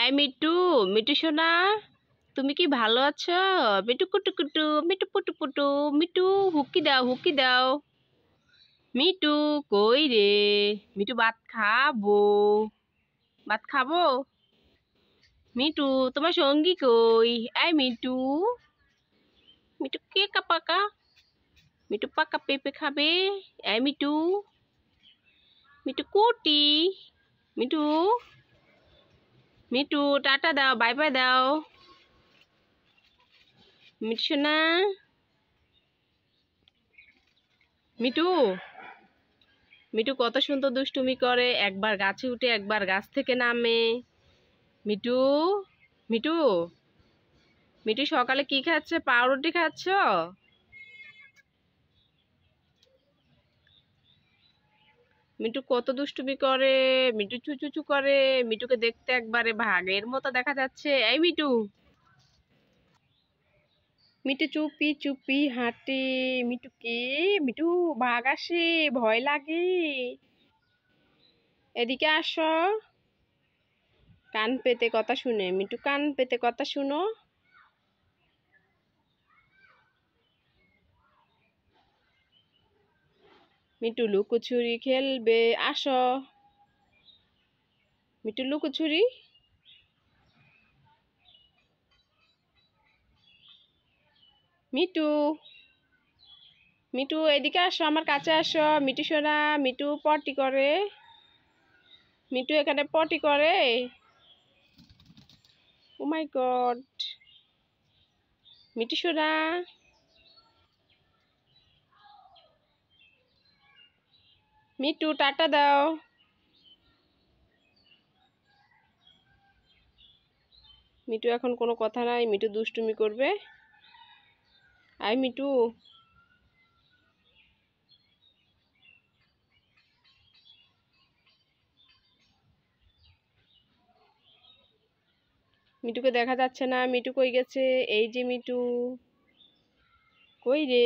এই মিটু মিটু সোনা তুমি কি ভালো আছো মিটু কুটু কুটু মিটু পুটু পুটু মিটু হুকি দাও হুকি দাও মিটু কই রে মিটু ভাত খাবো ভাত খাবো মিটু তোমার সঙ্গী কই এই মিটু মিটু কে কাপাকা মিটু পাকা পেঁপে খাবে এই মিটু মিটু কুটি মিটু মিটু টাটা দাও বাই বাই দাও মিটু না মিটু মিটু কত সুন্দর দুষ্টুমি করে একবার গাছে উঠে একবার গাছ থেকে নামে মিটু মিটু মিটু সকালে কি খাচ্ছে পাউরুটি খাচ্ছ মিন্টু কত দুষ্টুমি করে মিন্টু চুচুচু করে মিটুকে দেখতে একবারে ভাগের মতো দেখা যাচ্ছে এই মিটু মিটু চুপি চুপি হাঁটে কে মিটু ভাগ আসে ভয় লাগে এদিকে আস কান পেতে কথা শুনে মিটু কান পেতে কথা শুনো মিটু লুকোচুরি খেলবে আসো মিটু লুকোচুরি মিটু মিটু এদিকে আসো আমার কাছে আসো মিটু সোনা মিটু পটি করে মিটু এখানে পটি করে ও মাই গড মিটু সোনা মিটু টাটা দাও মিটু এখন কোনো কথা নাই মিটু দুষ্টুমি করবে আই মিটু মিটুকে দেখা যাচ্ছে না মিটু কই গেছে এই যে মিটু কই রে